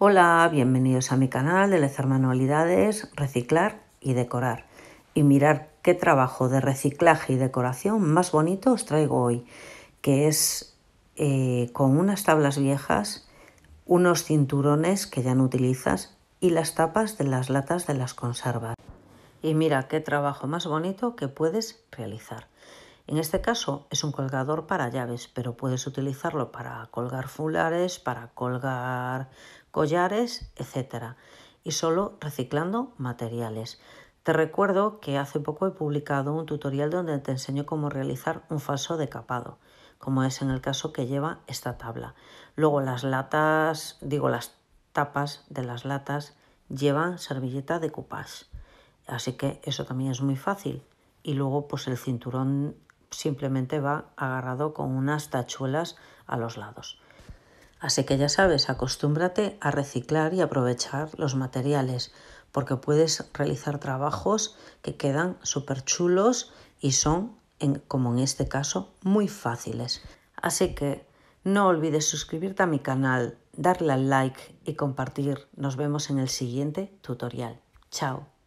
Hola, bienvenidos a mi canal de lezar manualidades, reciclar y decorar. Y mirar qué trabajo de reciclaje y decoración más bonito os traigo hoy, que es eh, con unas tablas viejas, unos cinturones que ya no utilizas y las tapas de las latas de las conservas. Y mira qué trabajo más bonito que puedes realizar. En este caso es un colgador para llaves, pero puedes utilizarlo para colgar fulares, para colgar collares, etc. Y solo reciclando materiales. Te recuerdo que hace poco he publicado un tutorial donde te enseño cómo realizar un falso decapado, como es en el caso que lleva esta tabla. Luego las latas, digo las tapas de las latas llevan servilleta de coupage, así que eso también es muy fácil. Y luego pues el cinturón simplemente va agarrado con unas tachuelas a los lados. Así que ya sabes, acostúmbrate a reciclar y aprovechar los materiales, porque puedes realizar trabajos que quedan súper chulos y son, como en este caso, muy fáciles. Así que no olvides suscribirte a mi canal, darle al like y compartir. Nos vemos en el siguiente tutorial. Chao.